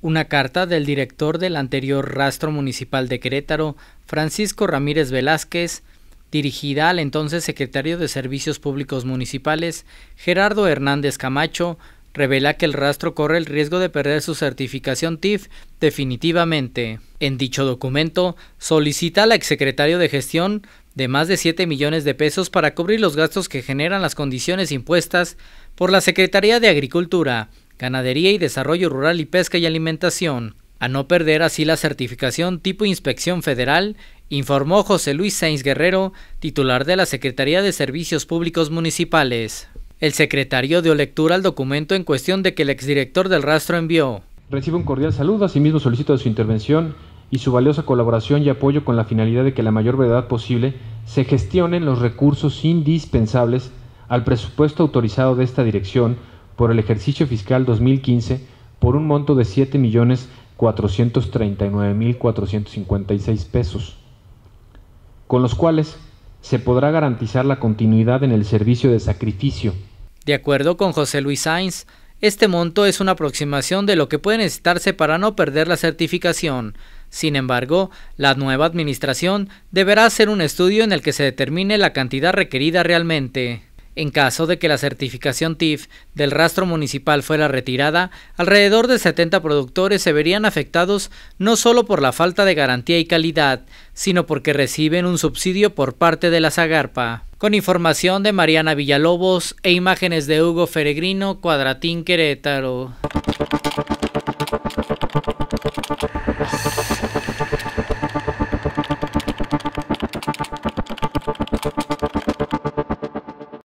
Una carta del director del anterior rastro municipal de Querétaro, Francisco Ramírez Velázquez, dirigida al entonces secretario de Servicios Públicos Municipales, Gerardo Hernández Camacho, revela que el rastro corre el riesgo de perder su certificación TIF definitivamente. En dicho documento, solicita al exsecretario de gestión de más de 7 millones de pesos para cubrir los gastos que generan las condiciones impuestas por la Secretaría de Agricultura, Ganadería y Desarrollo Rural y Pesca y Alimentación, a no perder así la certificación tipo Inspección Federal, informó José Luis Sainz Guerrero, titular de la Secretaría de Servicios Públicos Municipales. El secretario dio lectura al documento en cuestión de que el exdirector del rastro envió. Recibo un cordial saludo, asimismo solicito su intervención y su valiosa colaboración y apoyo con la finalidad de que la mayor verdad posible se gestionen los recursos indispensables al presupuesto autorizado de esta dirección por el ejercicio fiscal 2015 por un monto de 7.439.456 pesos, con los cuales se podrá garantizar la continuidad en el servicio de sacrificio de acuerdo con José Luis Sainz, este monto es una aproximación de lo que puede necesitarse para no perder la certificación. Sin embargo, la nueva administración deberá hacer un estudio en el que se determine la cantidad requerida realmente. En caso de que la certificación TIF del rastro municipal fuera retirada, alrededor de 70 productores se verían afectados no solo por la falta de garantía y calidad, sino porque reciben un subsidio por parte de la Zagarpa con información de Mariana Villalobos e imágenes de Hugo Feregrino, Cuadratín Querétaro.